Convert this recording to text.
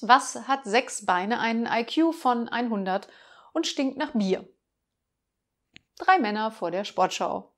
Was hat sechs Beine, einen IQ von 100 und stinkt nach Bier? Drei Männer vor der Sportschau.